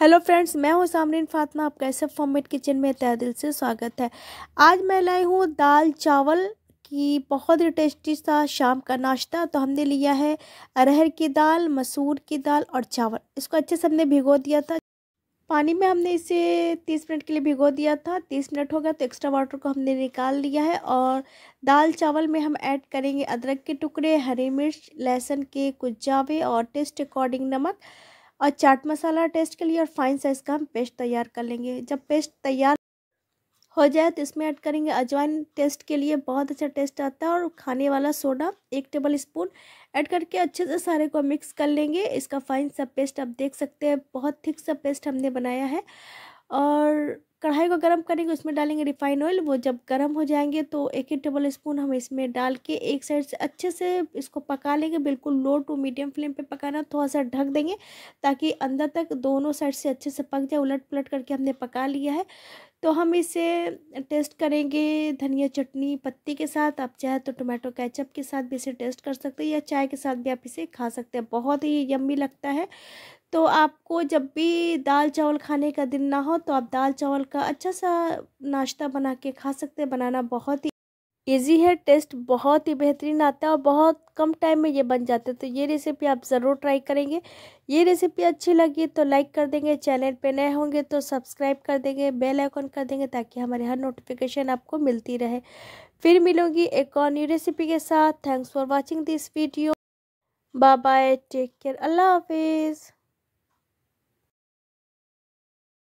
hello friends मैं हूं सामरीन फातमा आपका ऐसे फॉर्मेट किचन में तय दिल से स्वागत है आज मैं लाई हूं दाल चावल की बहुत ही टेस्टी सा शाम का नाश्ता तो हमने लिया है अरहर की दाल मसूर की दाल और चावल इसको अच्छे से हमने भिगो दिया था पानी में हमने इसे तीस मिनट के लिए भिगो दिया था तीस मिनट हो गया तो एक्स्ट्रा वाटर को हमने निकाल लिया है और दाल चावल में हम ऐड करेंगे अदरक के टुकड़े हरी मिर्च लहसुन के कुछ जावे और टेस्ट अकॉर्डिंग नमक और चाट मसाला टेस्ट के लिए और फाइन साइज़ का हम पेस्ट तैयार कर लेंगे जब पेस्ट तैयार हो जाए तो इसमें ऐड करेंगे अजवाइन टेस्ट के लिए बहुत अच्छा टेस्ट आता है और खाने वाला सोडा एक टेबल स्पून ऐड करके अच्छे से सारे को मिक्स कर लेंगे इसका फाइन सा पेस्ट आप देख सकते हैं बहुत थिक सा पेस्ट हमने बनाया है और कढ़ाई को गर्म करेंगे उसमें डालेंगे रिफाइन ऑयल वो जब गर्म हो जाएंगे तो एक ही टेबल स्पून हम इसमें डाल के एक साइड से अच्छे से इसको पका लेंगे बिल्कुल लो टू मीडियम फ्लेम पे पकाना थोड़ा सा ढक देंगे ताकि अंदर तक दोनों साइड से अच्छे से पक जाए उलट पलट करके हमने पका लिया है तो हम इसे टेस्ट करेंगे धनिया चटनी पत्ती के साथ आप चाहे तो टोमेटो कैचअप के साथ भी इसे टेस्ट कर सकते हैं या चाय के साथ भी आप इसे खा सकते हैं बहुत ही यम्मी लगता है तो आपको जब भी दाल चावल खाने का दिन ना हो तो आप दाल चावल का अच्छा सा नाश्ता बना के खा सकते हैं बनाना बहुत ही ईजी है टेस्ट बहुत ही बेहतरीन आता है और बहुत कम टाइम में ये बन जाते है तो ये रेसिपी आप ज़रूर ट्राई करेंगे ये रेसिपी अच्छी लगी तो लाइक कर देंगे चैनल पे नए होंगे तो सब्सक्राइब कर देंगे बेल आइकॉन कर देंगे ताकि हमारे हर नोटिफिकेशन आपको मिलती रहे फिर मिलूंगी एक और न्यू रेसिपी के साथ thanks for watching this video bye bye take care अल्लाह हाफिज़